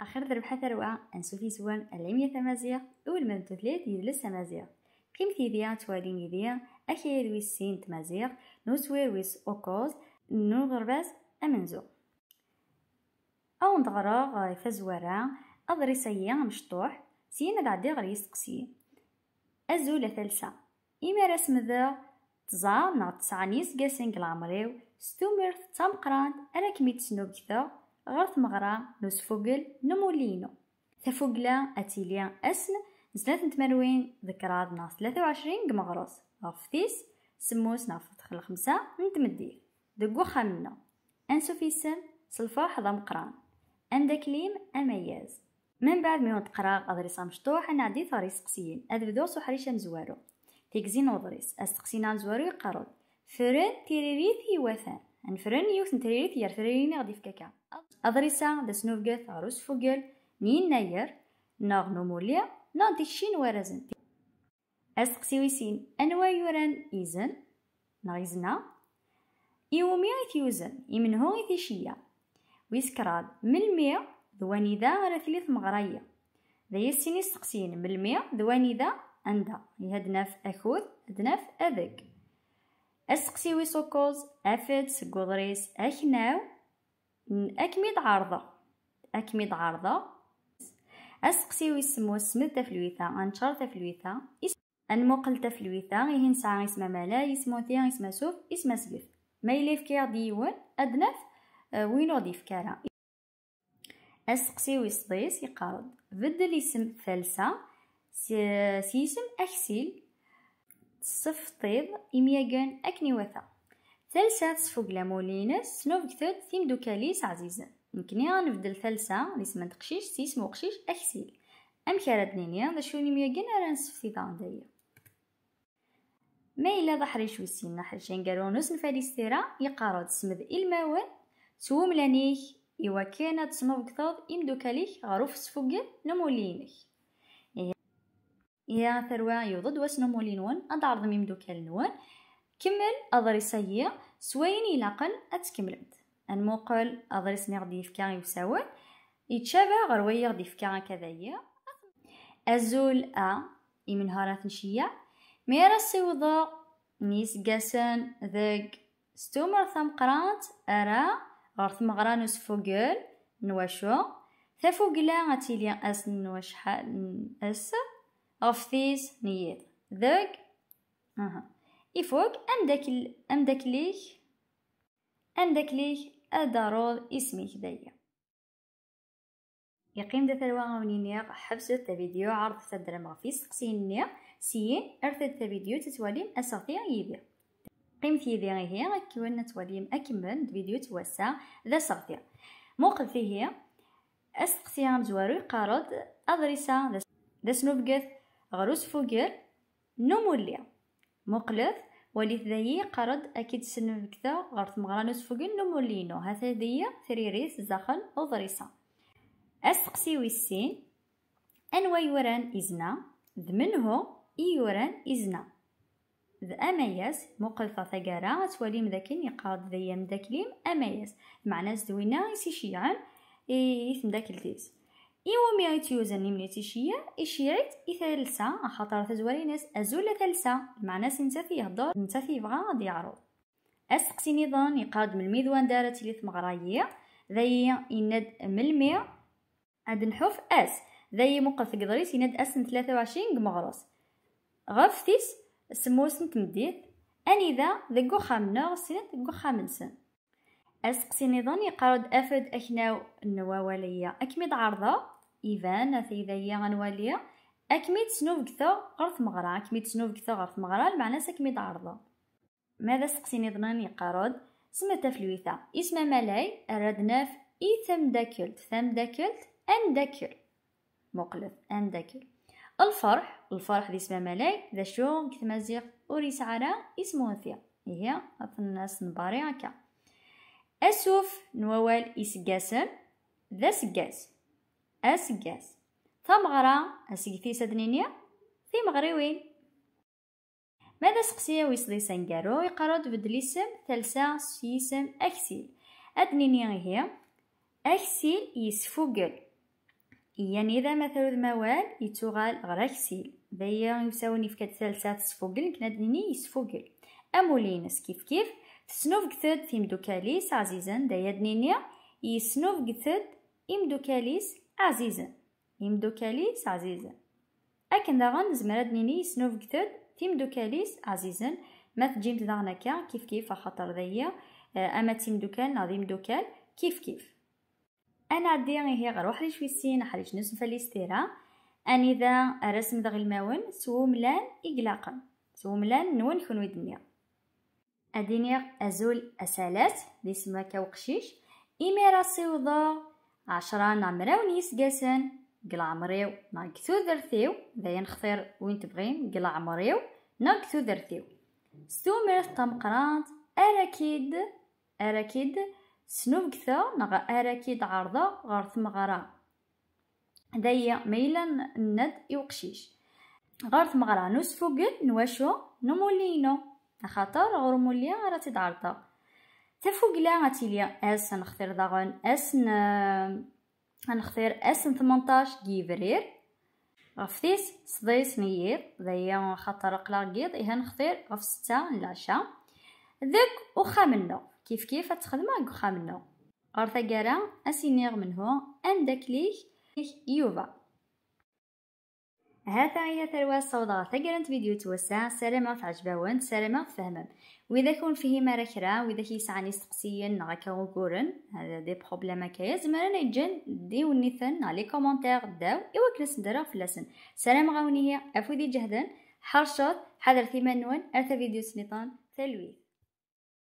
آخر ربحة ثروة أن سوفي سوان العمية ثمازية أو المنتثلات يدلس ثمازية كيمثي ذيا تواليني اكي أكير ويسين تمازيغ نوسوير ويس أوكوز نو غرباز أمنزو أو نضغرا فزورا سيا مشطوح سينا بعدي غير يسقسي ازو ثلثة إما رسم ذا تزار نع تسعانيس قاسين قلعمريو ستومرت قران أنا كميت سنوب كثا غير مغرا نسفقل نمولينو تفقلا أتيليا أسن نسلات نتمروين ذكراد ناس 23 قمغروس غفتيس سموس نافت تخل خمسة نتمدير دقو خامنا أنسوفيسم سلفا ضم قران أندكليم أمياز من بعد ميون تقرا أدريس مشطوح أنا عدي قسيين سقسيين أدبدو سوحريشة مزوارو تيكزين أدريس أستقسينا مزوارو يقارد فرن تيريريث يوثان انفرن يوث نتريث يرثرين غدي في كاكا اضريسا دسنوف كاث عروس فوغل نين ناير نوغ نوموليا نانتي شين ورزن اسقسي ويسين انوا يوران ايزن نغيزنا يومي ايثيوزن يمن هو ايثيشيا ويسكراد من الميا ذواني ذا غرا ثلاث مغرايا ذا يسيني سقسين من الميا ذواني ذا اندا يهدنا في اكوذ ادنا اذك أسقسيوي سوكوز أفد سكودريس أكناو أكميد عارضة أكميد عارضة أسقسيوي سمو سمد تفلويثا أنشر تفلويثا المقل تفلويثا يهن ساعة اسم ملاي اسم ثيان اسم سوف اسم سقف ما يليف كير ديون أدنف آه، وينو ديف كارا أسقسيوي صديس يقارض بدل اسم فلسا سيسم أكسيل صف طيب إميجن أكني وثا ثلثة صفوق لامولينس نوفك ثوت ثيم دوكاليس عزيزا نكني غنبدل ثلثة نسمى تقشيش سيسم وقشيش أكسيل أم كارد نينيا باش يوني ميجن أران صف ثيضا عندي ما إلا ظحري شو سينا حلشين قارونوس نفالي يقارو تسمد إلماوان سوم لانيخ إيوا كانت صنوفك ثوت إم دوكاليخ غروف صفوق نمولينيخ يا ثروة يوضد واسنو مولينون أد عرض ميم دوكال كمل أضرس هي سويني لقل أتكملت الموقل أضرس نغدي كان يوساون يتشابه غير ويا كان يفكا كذايا أزول أ يمن هارات نشيا ميرا سيوضا نيس قاسن ذق ستومر ثم قرانت أرا غير مغرانوس فوقل نواشو ثفوقلا غتيليا أسن نواش حال أس of this نيت ذاك اها يفوق امدك امدك ليك امدك ليك ادارول اسمك دايا يقيم دا ثلوا غاونينيا حبس تا عرض تا في سقسينيا سين ارثد تا فيديو تتواليم اساطير قيم في ذي غيه كيوانا تواليم اكمل فيديو توسع ذا ساطير موقف فيه اسقسيا مزوارو قارض ادريسا ذا سنوبكث غروس فوقر نوموليا مقلف وليت ذاي قرد اكيد سنن كذا غرث مغرانوس نوس نومولينو نو هذا ذي ثريريس زخن وضريسا استقسي ويسين انوا يوران ازنا ذمنهو يوران ازنا ذ أمياس مقلثة ثقارة تولي مذاكين يقاد ذي مذاكليم أمياس معنى زدوينا يسيشيعن إيه مذاكل ديز إيوا ميغيتي وزن نمني تيشيا إشيريت إي ثالسا أخاطر تزورينس أزولا ثالسا معنى سنتا فيه الدور نتا فيه بغا غادي يعرو أسقسي نظام يقاد من الميدوان دارت لي ثمغرايي ذي يند من المي أد نحوف أس ذي مقل قدريس يند أس من ثلاثة وعشرين قمغروس غفتيس سموس نتمديت أنيذا ذا قوخا من نوغ سنت قوخا من سن أسقسي نظام يقرد أفد أكناو النواوالية أكمد عرضة إيفان أثيذية غنواليا أكمد سنوف كثو غرث مغرا أكمد سنوف كثو غرث مغرا المعنى سكمد عرضة ماذا سقسي نظام يقرد سمة تفلويثا اسم ملاي الردناف إي ثم داكلت ثم داكلت أن داكل مقلف أن داكل الفرح الفرح ذي اسم ملاي ذا شون كثمازيق أوريس عرا اسمه ثيا هي الناس نباري هكا أسوف نوال إسجاسن ذا سجاس أسجاس تمغرة أسجتي سدنينيا في مغريوين ماذا سقسيا ويصلي سنجارو يقرأ اسم ثلثة سيسم أكسيل أدنيني هي أكسيل يسفوغل يعني إذا مثل موال يتغال غير أكسيل بيا يساوني في كتلسات سفوغل كنا أدنيني يسفوغل أمولينس كيف كيف سنوف في مدوكاليس عزيزا دايدنينيا يسنوفقتد إمدوكاليس عزيزا إمدوكاليس عزيزا أكن داغن سنوف نيني في مدوكاليس عزيزا ما تجيمت داغنا كا كيف كيف خاطر ذيا أما دوكال نظيم دوكال كيف كيف أنا عدي هي غير وحدي شوي السين حريج نسم فاليستيرا أنا إذا رسم داغ الماون سوملان إقلاقا سوملان نون كون الدنيا أدينيغ أزول أسالات لي سما كوقشيش ايميرا سيوضا عشرة نعمراو نيس قاسن قل عمريو ناقتو درثيو داين خطير وين تبغين قل عمريو ناقتو درثيو سومر تمقرانت أراكيد أراكيد سنوب كثا نغا أراكيد عرضة غارث مغارا دايا ميلا ند يوقشيش مغارا نوسفو قل نواشو نمولينو خاطر غرموليا راه تدعرضا غاتي غاتيليا اس نختار داغون اس نختار اس 18 كيفرير غفتيس صديس نيير دايا خاطر قلا كيض اها نختار غف ستة العشا ذاك وخا منو كيف كيف تخدمها وخا منو غرثا كارا اسينيغ منه عندك ليك يوفا هذا هي ثروة الصودا تقرنت فيديو توسع سلامة في وانت سلامة في فهمة وإذا كون فيه مراكرة وإذا وإذا كيسعني استقسيين نعكا وكورن هذا دي بروبليم هكا يزمرنا يجن ديو نيثن لي كومنتر داو إوا كنس ندرا لسن سلام غاونية أفودي جهدا حرشط حذر ثمانون أرثا فيديو سنيطان تلويث